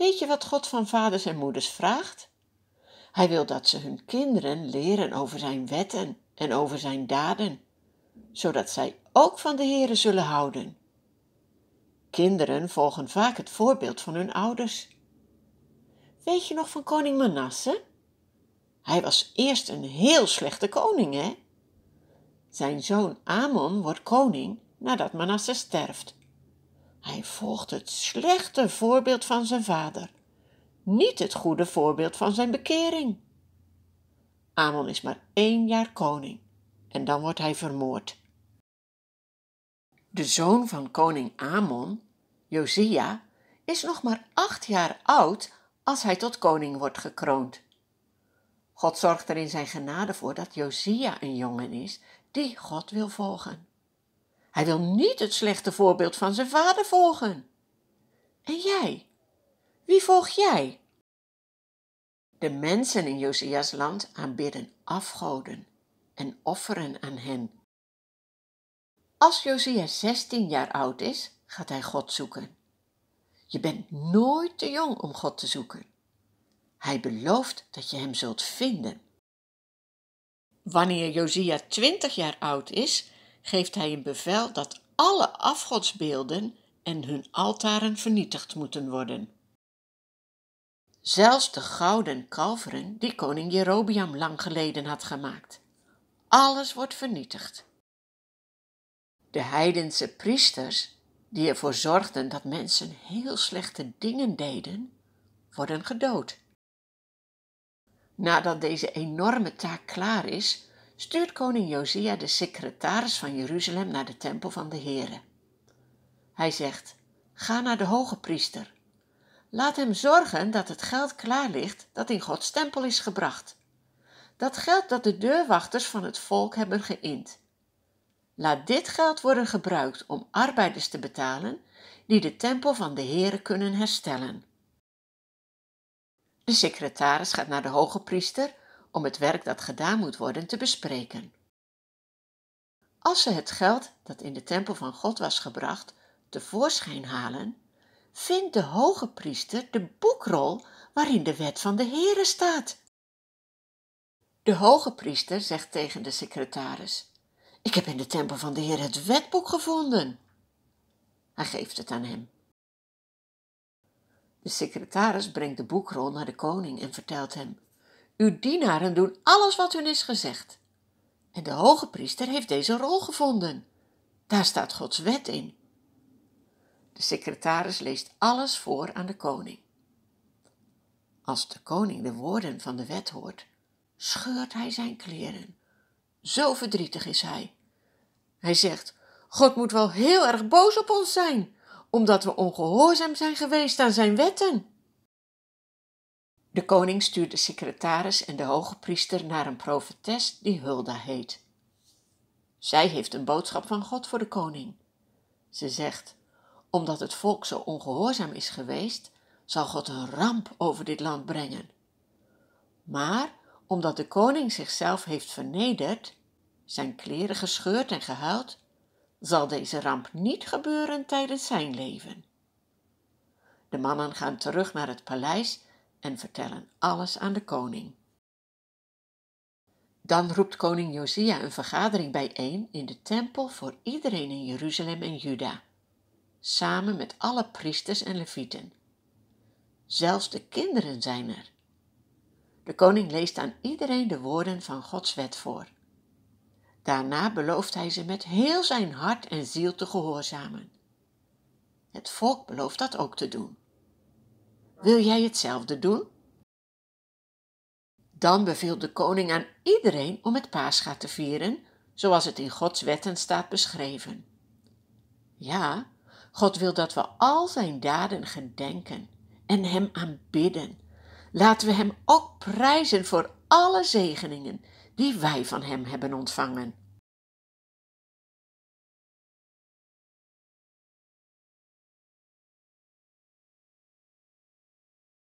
Weet je wat God van vaders en moeders vraagt? Hij wil dat ze hun kinderen leren over zijn wetten en over zijn daden, zodat zij ook van de Heeren zullen houden. Kinderen volgen vaak het voorbeeld van hun ouders. Weet je nog van koning Manasse? Hij was eerst een heel slechte koning, hè? Zijn zoon Amon wordt koning nadat Manasse sterft volgt het slechte voorbeeld van zijn vader, niet het goede voorbeeld van zijn bekering. Amon is maar één jaar koning en dan wordt hij vermoord. De zoon van koning Amon, Josia, is nog maar acht jaar oud als hij tot koning wordt gekroond. God zorgt er in zijn genade voor dat Josia een jongen is die God wil volgen. Hij wil niet het slechte voorbeeld van zijn vader volgen. En jij? Wie volg jij? De mensen in Josias land aanbidden afgoden en offeren aan hen. Als Josias 16 jaar oud is, gaat hij God zoeken. Je bent nooit te jong om God te zoeken. Hij belooft dat je hem zult vinden. Wanneer Josia 20 jaar oud is, geeft hij een bevel dat alle afgodsbeelden en hun altaren vernietigd moeten worden. Zelfs de gouden kalveren die koning Jerobiam lang geleden had gemaakt. Alles wordt vernietigd. De heidense priesters, die ervoor zorgden dat mensen heel slechte dingen deden, worden gedood. Nadat deze enorme taak klaar is, stuurt koning Josia de secretaris van Jeruzalem naar de tempel van de Heere. Hij zegt: Ga naar de hoge priester. Laat hem zorgen dat het geld klaar ligt dat in Gods tempel is gebracht. Dat geld dat de deurwachters van het volk hebben geïnd. Laat dit geld worden gebruikt om arbeiders te betalen die de tempel van de Heere kunnen herstellen. De secretaris gaat naar de hoge priester om het werk dat gedaan moet worden te bespreken. Als ze het geld dat in de tempel van God was gebracht tevoorschijn halen, vindt de hoge priester de boekrol waarin de wet van de Heere staat. De hoge priester zegt tegen de secretaris: Ik heb in de tempel van de Heer het wetboek gevonden. Hij geeft het aan hem. De secretaris brengt de boekrol naar de koning en vertelt hem: uw dienaren doen alles wat hun is gezegd. En de hoge priester heeft deze rol gevonden. Daar staat Gods wet in. De secretaris leest alles voor aan de koning. Als de koning de woorden van de wet hoort, scheurt hij zijn kleren. Zo verdrietig is hij. Hij zegt: God moet wel heel erg boos op ons zijn, omdat we ongehoorzaam zijn geweest aan zijn wetten. De koning stuurt de secretaris en de hoge priester naar een profetes die Hulda heet. Zij heeft een boodschap van God voor de koning. Ze zegt: Omdat het volk zo ongehoorzaam is geweest, zal God een ramp over dit land brengen. Maar omdat de koning zichzelf heeft vernederd, zijn kleren gescheurd en gehuild, zal deze ramp niet gebeuren tijdens zijn leven. De mannen gaan terug naar het paleis en vertellen alles aan de koning. Dan roept koning Josia een vergadering bijeen in de tempel voor iedereen in Jeruzalem en Juda, samen met alle priesters en levieten. Zelfs de kinderen zijn er. De koning leest aan iedereen de woorden van Gods wet voor. Daarna belooft hij ze met heel zijn hart en ziel te gehoorzamen. Het volk belooft dat ook te doen. Wil jij hetzelfde doen? Dan beveelt de koning aan iedereen om het paasgaat te vieren, zoals het in Gods wetten staat beschreven. Ja, God wil dat we al zijn daden gedenken en Hem aanbidden. Laten we Hem ook prijzen voor alle zegeningen die wij van Hem hebben ontvangen.